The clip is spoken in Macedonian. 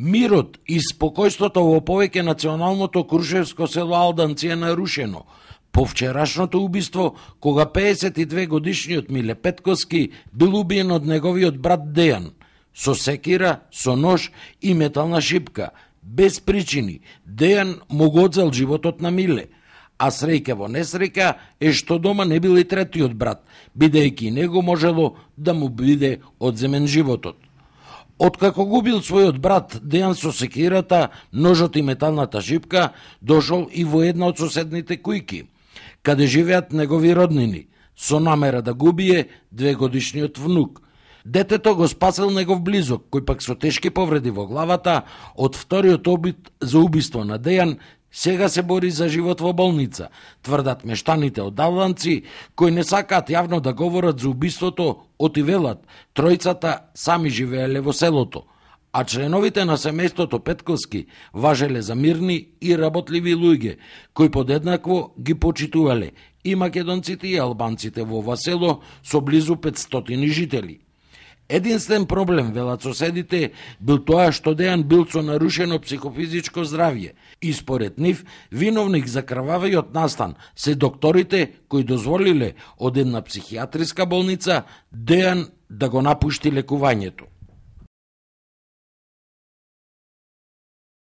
Мирот и спокојството во повеќе националното крушевско село Алданци е нарушено. По вчерашното убиство, кога 52 годишниот Миле Петковски бил убиен од неговиот брат Дејан, со секира, со нож и метална шипка, без причини, Дејан му го одзел животот на Миле – а среќа во несреќа е што дома не бил и третиот брат, бидејќи него можело да му биде одземен животот. Откако губил својот брат Дејан со секирата, ножот и металната шипка, дошол и во една од соседните кујки, каде живеат негови роднини, со намера да губие двегодишниот внук – Детето го спасил негов близок, кој пак со тешки повреди во главата од вториот обид за убиство на Дејан, сега се бори за живот во болница, тврдат мештаните од Давланци, кои не сакаат јавно да говорат за убиството ОТИВЕЛАТ. Ивелат. Тројцата сами живееле во селото, а членовите на семејството Петковски важеле за мирни и работливи луѓе, кои подеднакво ги почитувале и македонците и албанците во ова село со близу 500 жители. Единствен проблем, велат соседите, бил тоа што Дејан бил со нарушено психофизичко здравје. И според нив, виновник за крвавиот настан се докторите кои дозволиле од една психијатриска болница Дејан да го напушти лекувањето.